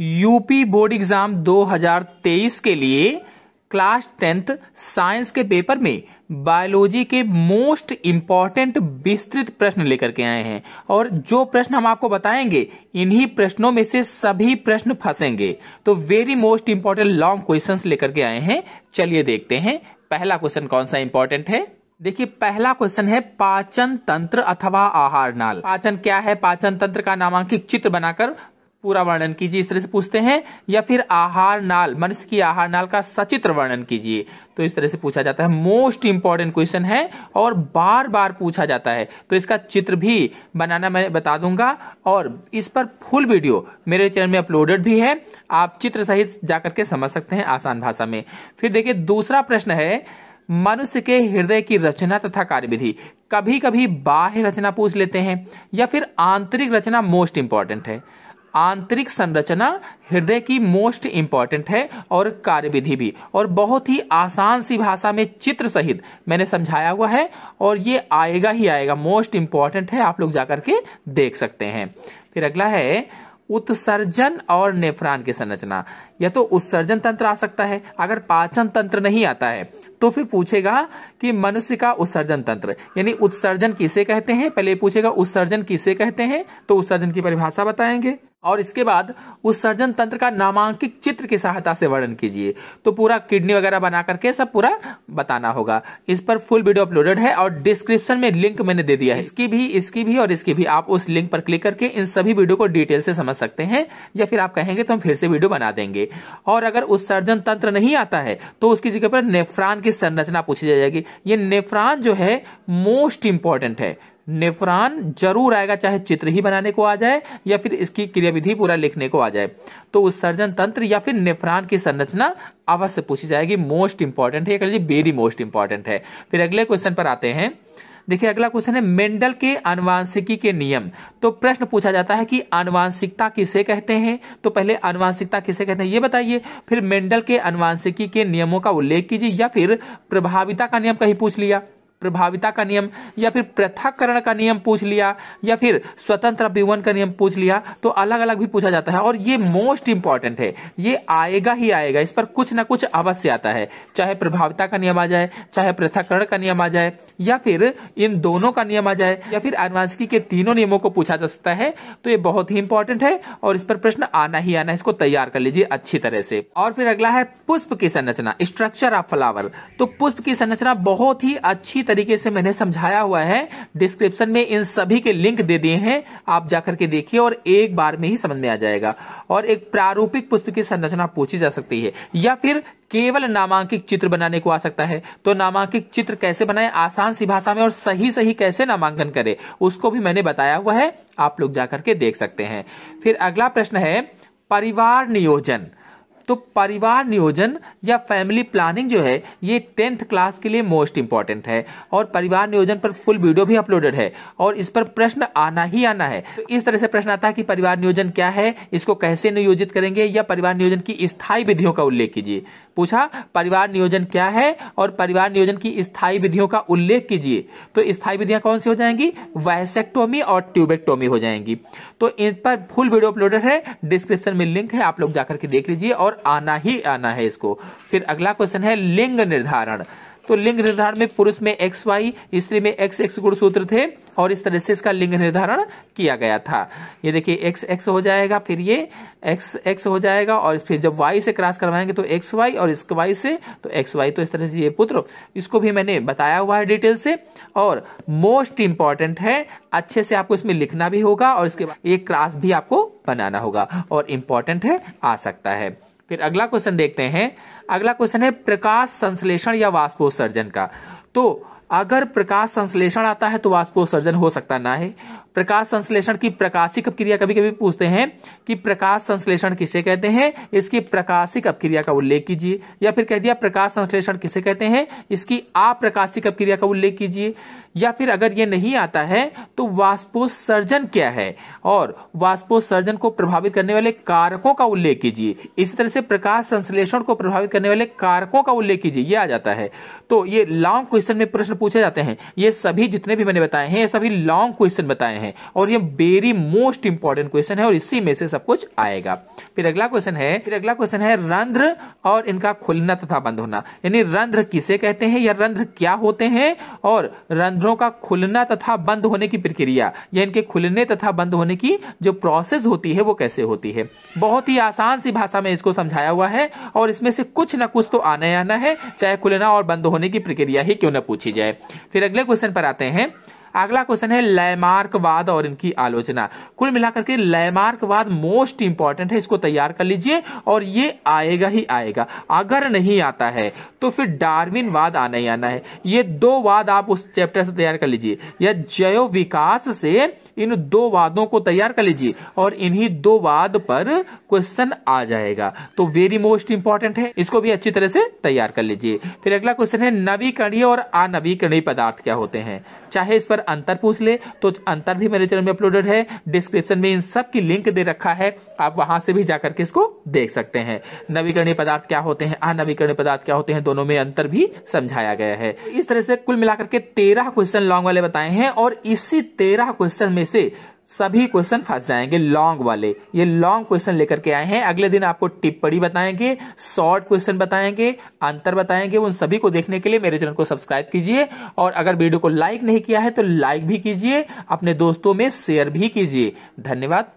UP board exam 2023 के लिए class tenth science के पेपर में बायोलॉजी के मोस्ट इंपॉर्टेंट विस्तृत प्रश्न लेकर के आए हैं और जो प्रश्न हम आपको बताएंगे इन्हीं प्रश्नों में से सभी प्रश्न फंसेंगे तो very most important long questions लेकर के आए हैं चलिए देखते हैं पहला क्वेश्चन कौन सा इंपॉर्टेंट है देखिए पहला क्वेश्चन है पाचन तंत्र अथवा आहार नाल पाचन क्या है पाचन तंत्र का नामांकित चित्र बनाकर पूरा वर्णन कीजिए इस तरह से पूछते हैं या फिर आहार नाल मनुष्य की आहार नाल का सचित्र वर्णन कीजिए तो इस तरह से पूछा जाता है मोस्ट इंपॉर्टेंट क्वेश्चन है और बार बार पूछा जाता है तो इसका चित्र भी बनाना मैं बता दूंगा और इस पर फुल वीडियो मेरे चैनल में अपलोडेड भी है आप चित्र सहित जाकर के समझ सकते हैं आसान भाषा में फिर देखिए दूसरा प्रश्न है मनुष्य के हृदय की रचना तथा कार्यविधि कभी कभी बाह्य रचना पूछ लेते हैं या फिर आंतरिक रचना मोस्ट इंपॉर्टेंट है आंतरिक संरचना हृदय की मोस्ट इंपॉर्टेंट है और कार्यविधि भी और बहुत ही आसान सी भाषा में चित्र सहित मैंने समझाया हुआ है और ये आएगा ही आएगा मोस्ट इंपॉर्टेंट है आप लोग जाकर के देख सकते हैं फिर अगला है उत्सर्जन और नेफ्रान की संरचना या तो उत्सर्जन तंत्र आ सकता है अगर पाचन तंत्र नहीं आता है तो फिर पूछेगा कि मनुष्य का उत्सर्जन तंत्र यानी उत्सर्जन किसे कहते हैं पहले पूछेगा उत्सर्जन किसे कहते हैं तो उत्सर्जन की परिभाषा बताएंगे और इसके बाद उस सर्जन तंत्र का नामांकित चित्र की सहायता से वर्णन कीजिए तो पूरा किडनी वगैरह बना करके सब पूरा बताना होगा इस पर फुल वीडियो अपलोडेड है और डिस्क्रिप्शन में लिंक मैंने दे दिया है इसकी भी इसकी भी और इसकी भी आप उस लिंक पर क्लिक करके इन सभी वीडियो को डिटेल से समझ सकते हैं या फिर आप कहेंगे तो हम फिर से वीडियो बना देंगे और अगर उस सर्जन तंत्र नहीं आता है तो उसकी जगह पर नेफ्रान की संरचना पूछी जाएगी ये नेफ्रान जो है मोस्ट इंपॉर्टेंट है निफरान जरूर आएगा चाहे चित्र ही बनाने को आ जाए या फिर इसकी क्रियाविधि पूरा लिखने को आ जाए तो उत्सर्जन तंत्र या फिर निफरान की संरचना अवश्य पूछी जाएगी मोस्ट इंपॉर्टेंट है जी वेरी मोस्ट इंपॉर्टेंट है फिर अगले क्वेश्चन पर आते हैं देखिए अगला क्वेश्चन है मेंडल के अनुवांशिकी के नियम तो प्रश्न पूछा जाता है कि अनुवांशिकता किसे कहते हैं तो पहले अनुवांशिकता किसे कहते हैं ये बताइए फिर मेंडल के अनुवांशिकी के नियमों का उल्लेख कीजिए या फिर प्रभाविता का नियम कहीं पूछ लिया प्रभाविता का नियम या फिर पृथककरण का नियम पूछ लिया या फिर स्वतंत्र अभिवन का नियम पूछ लिया तो अलग अलग भी पूछा जाता है और ये मोस्ट इंपॉर्टेंट है ये आएगा ही आएगा इस पर कुछ ना कुछ अवश्य आता है चाहे प्रभाविता का नियम आ जाए चाहे पृथककरण का नियम आ जाए या फिर इन दोनों का नियम आ जाए या फिर अनुवांशिकी के तीनों नियमों को पूछा जा सकता है तो ये बहुत ही इंपॉर्टेंट है और इस पर प्रश्न आना ही आना इसको तैयार कर लीजिए अच्छी तरह से और फिर अगला है पुष्प की संरचना स्ट्रक्चर ऑफ फ्लावर तो पुष्प की संरचना बहुत ही अच्छी तरीके से मैंने समझाया हुआ है डिस्क्रिप्शन में इन सभी के लिंक दे दिए हैं आप जाकर के देखिए और एक बार में ही समझ में आ जाएगा और एक प्रारूपिक पुष्प की संरचना पूछी जा सकती है या फिर केवल नामांकित चित्र बनाने को आ सकता है तो नामांकित चित्र कैसे बनाए आसान सी भाषा में और सही सही कैसे नामांकन करे उसको भी मैंने बताया हुआ है आप लोग जाकर के देख सकते हैं फिर अगला प्रश्न है परिवार नियोजन तो परिवार नियोजन या फैमिली प्लानिंग जो है ये टेंथ क्लास के लिए मोस्ट इंपॉर्टेंट है और परिवार नियोजन पर फुल वीडियो भी अपलोडेड है और इस पर प्रश्न आना ही आना है तो इस तरह से प्रश्न आता है कि परिवार नियोजन क्या है इसको कैसे नियोजित करेंगे या परिवार नियोजन की स्थायी विधियों का उल्लेख कीजिए पूछा परिवार नियोजन क्या है और परिवार नियोजन की स्थायी विधियों का उल्लेख कीजिए तो स्थायी विधियां कौन सी हो जाएंगी वैसेक्टोमी और ट्यूबेक्टोमी हो जाएंगी तो इन पर फुल वीडियो अपलोडेड है डिस्क्रिप्शन में लिंक है आप लोग जाकर के देख लीजिए और आना ही आना है इसको फिर अगला क्वेश्चन है लिंग निर्धारण तो लिंग निर्धारण में पुरुष में एक्स वाई स्त्री में एक्स एक्स गुण सूत्र थे और इस तरह से इसका लिंग निर्धारण किया गया था ये देखिए एक्स एक्स हो जाएगा फिर ये एक्स एक्स हो जाएगा और फिर जब वाई से क्रॉस करवाएंगे तो एक्स वाई और इसके वाई से तो एक्स वाई तो इस तरह से ये पुत्र इसको भी मैंने बताया हुआ है डिटेल से और मोस्ट इंपॉर्टेंट है अच्छे से आपको इसमें लिखना भी होगा और इसके बाद ये क्रास भी आपको बनाना होगा और इम्पॉर्टेंट है आ सकता है फिर अगला क्वेश्चन देखते हैं अगला क्वेश्चन है प्रकाश संश्लेषण या वाष्पोत्सर्जन का तो अगर प्रकाश संश्लेषण आता है तो वाष्पोत्सर्जन हो सकता ना है प्रकाश संश्लेषण की प्रकाशिक अपक्रिया कभी कभी पूछते हैं कि प्रकाश संश्लेषण किसे कहते हैं इसकी प्रकाशिक अपक्रिया का उल्लेख कीजिए या फिर कह दिया प्रकाश संश्लेषण किसे कहते हैं इसकी अप्रकाशिक अपक्रिया का उल्लेख कीजिए या फिर अगर ये नहीं आता है तो वाष्पोत्सर्जन क्या है और वाष्पोत्सर्जन को प्रभावित करने वाले कारकों का उल्लेख कीजिए इसी तरह से प्रकाश संश्लेषण को प्रभावित करने वाले कारकों का उल्लेख कीजिए यह आ जाता है तो ये लॉन्ग क्वेश्चन में प्रश्न पूछे जाते हैं ये सभी जितने भी मैंने बताए हैं ये सभी लॉन्ग क्वेश्चन बताए हैं और ये वेरी मोस्ट इंपॉर्टेंट क्वेश्चन है और इसी में से सब कुछ आएगा फिर अगला क्वेश्चन है फिर अगला क्वेश्चन है रंध्र और इनका खुलना तथा बंद होना यानी रंध्र किसे कहते हैं या रंध्र क्या होते हैं और रंध्रों का खुलना तथा बंद होने की प्रक्रिया या इनके खुलने तथा बंद होने की जो प्रोसेस होती है वो कैसे होती है बहुत ही आसान सी भाषा में इसको समझाया हुआ है और इसमें से कुछ ना कुछ तो आना आना है चाहे खुलना और बंद होने की प्रक्रिया ही क्यों ना पूछी जाए जाए फिर अगले क्वेश्चन पर आते हैं अगला क्वेश्चन है लयमार्कवाद और इनकी आलोचना कुल मिलाकर के लयमार्कवाद मोस्ट इंपॉर्टेंट है इसको तैयार कर लीजिए और ये आएगा ही आएगा अगर नहीं आता है तो फिर डार्विन वाद आना ही आना है ये दो वाद आप उस चैप्टर से तैयार कर लीजिए या जैव विकास से इन दो वादों को तैयार कर लीजिए और इन्हीं दो वाद पर क्वेश्चन आ जाएगा तो वेरी मोस्ट इंपॉर्टेंट है इसको भी अच्छी तरह से तैयार कर लीजिए फिर अगला क्वेश्चन है नवीकरणीय और अनवीकरणीय पदार्थ क्या होते हैं चाहे इस पर अंतर पूछ ले तो अंतर भी मेरे चैनल में अपलोडेड है डिस्क्रिप्शन में इन सब की लिंक दे रखा है आप वहां से भी जाकर के इसको देख सकते हैं नवीकरणीय पदार्थ क्या होते हैं अनवीकरणीय पदार्थ क्या होते हैं दोनों में अंतर भी समझाया गया है इस तरह से कुल मिलाकर के तेरह क्वेश्चन लॉन्ग वाले बताए हैं और इसी तेरह क्वेश्चन में से सभी क्वेश्चन फंस जाएंगे लॉन्ग वाले ये लॉन्ग क्वेश्चन लेकर के आए हैं अगले दिन आपको टिप्पणी बताएंगे शॉर्ट क्वेश्चन बताएंगे अंतर बताएंगे उन सभी को देखने के लिए मेरे चैनल को सब्सक्राइब कीजिए और अगर वीडियो को लाइक नहीं किया है तो लाइक भी कीजिए अपने दोस्तों में शेयर भी कीजिए धन्यवाद